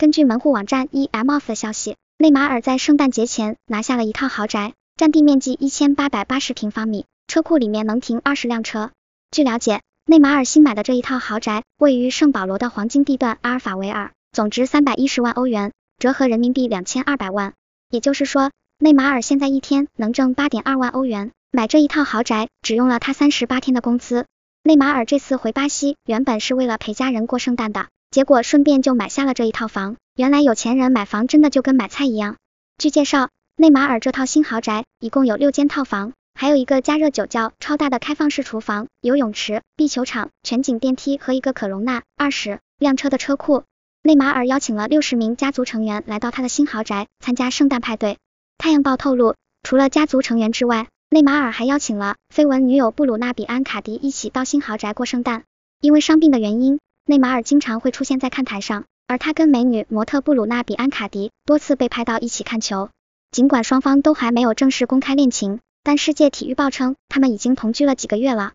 根据门户网站 EMOF 的消息，内马尔在圣诞节前拿下了一套豪宅，占地面积一千八百八十平方米，车库里面能停二十辆车。据了解，内马尔新买的这一套豪宅位于圣保罗的黄金地段阿尔法维尔，总值三百一十万欧元，折合人民币两千二百万。也就是说，内马尔现在一天能挣八点二万欧元，买这一套豪宅只用了他三十八天的工资。内马尔这次回巴西，原本是为了陪家人过圣诞的。结果顺便就买下了这一套房。原来有钱人买房真的就跟买菜一样。据介绍，内马尔这套新豪宅一共有六间套房，还有一个加热酒窖、超大的开放式厨房、游泳池、壁球场、全景电梯和一个可容纳二十辆车的车库。内马尔邀请了六十名家族成员来到他的新豪宅参加圣诞派对。太阳报透露，除了家族成员之外，内马尔还邀请了绯闻女友布鲁娜比安卡迪一起到新豪宅过圣诞。因为伤病的原因。内马尔经常会出现在看台上，而他跟美女模特布鲁纳比安卡迪多次被拍到一起看球。尽管双方都还没有正式公开恋情，但世界体育报称他们已经同居了几个月了。